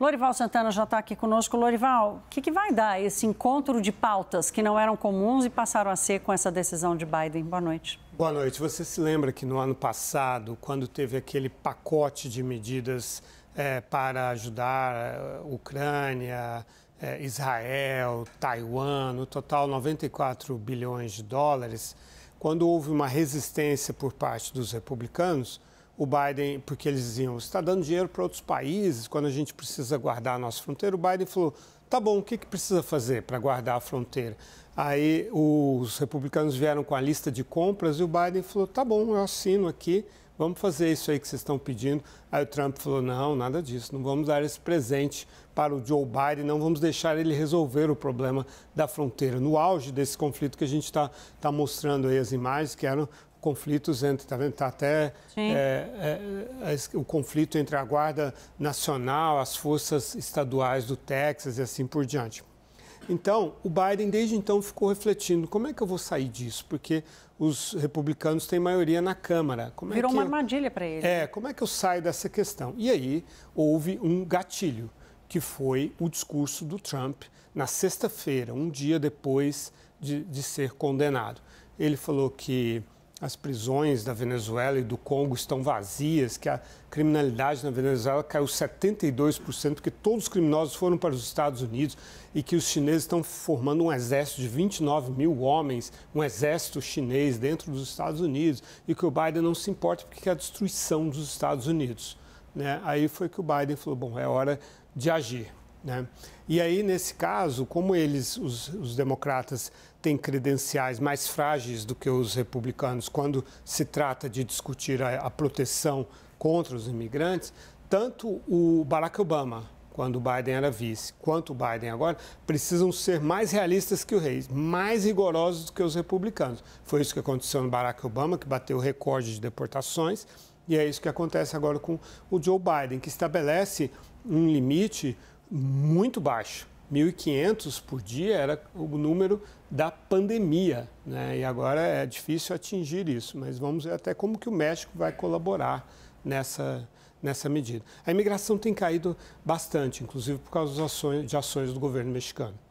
Lorival Santana já está aqui conosco. Lorival, o que, que, vai dar esse encontro de pautas que não eram comuns e passaram a ser com essa decisão de Biden? Boa noite. Boa noite. Você se lembra que no ano passado, quando teve aquele pacote de medidas é, para ajudar a é, Ucrânia, é, Israel, Taiwan, no total 94 bilhões de dólares, quando houve uma resistência por parte dos republicanos, o Biden, porque eles diziam, está dando dinheiro para outros países, quando a gente precisa guardar a nossa fronteira, o Biden falou, tá bom, o que, que precisa fazer para guardar a fronteira? Aí os republicanos vieram com a lista de compras e o Biden falou, tá bom, eu assino aqui, vamos fazer isso aí que vocês estão pedindo. Aí o Trump falou, não, nada disso, não vamos dar esse presente para o Joe Biden, não vamos deixar ele resolver o problema da fronteira. No auge desse conflito que a gente está tá mostrando aí as imagens, que eram conflitos entre, tá vendo, tá até é, é, é o conflito entre a Guarda Nacional, as forças estaduais do Texas e assim por diante. Então, o Biden desde então ficou refletindo: como é que eu vou sair disso? Porque os republicanos têm maioria na Câmara. Como é Virou é uma eu... armadilha para ele. É, como é que eu saio dessa questão? E aí houve um gatilho, que foi o discurso do Trump na sexta-feira, um dia depois de, de ser condenado. Ele falou que as prisões da Venezuela e do Congo estão vazias, que a criminalidade na Venezuela caiu 72%, porque todos os criminosos foram para os Estados Unidos e que os chineses estão formando um exército de 29 mil homens, um exército chinês dentro dos Estados Unidos, e que o Biden não se importa porque quer é a destruição dos Estados Unidos. Né? Aí foi que o Biden falou: bom, é hora de agir. Né? E aí, nesse caso, como eles, os, os, democratas, têm credenciais mais frágeis do que os republicanos quando se trata de discutir a, a proteção contra os imigrantes, tanto o Barack Obama, quando o Biden era vice, quanto o Biden agora, precisam ser mais realistas que o Reis, mais rigorosos do que os republicanos. Foi isso que aconteceu no Barack Obama, que bateu o recorde de deportações, e é isso que acontece agora com o Joe Biden, que estabelece um limite muito baixo. 1.500 por dia era o número da pandemia, né? e agora é difícil atingir isso, mas vamos ver até como que o México vai colaborar nessa, nessa medida. A imigração tem caído bastante, inclusive por causa das ações, de ações do governo mexicano.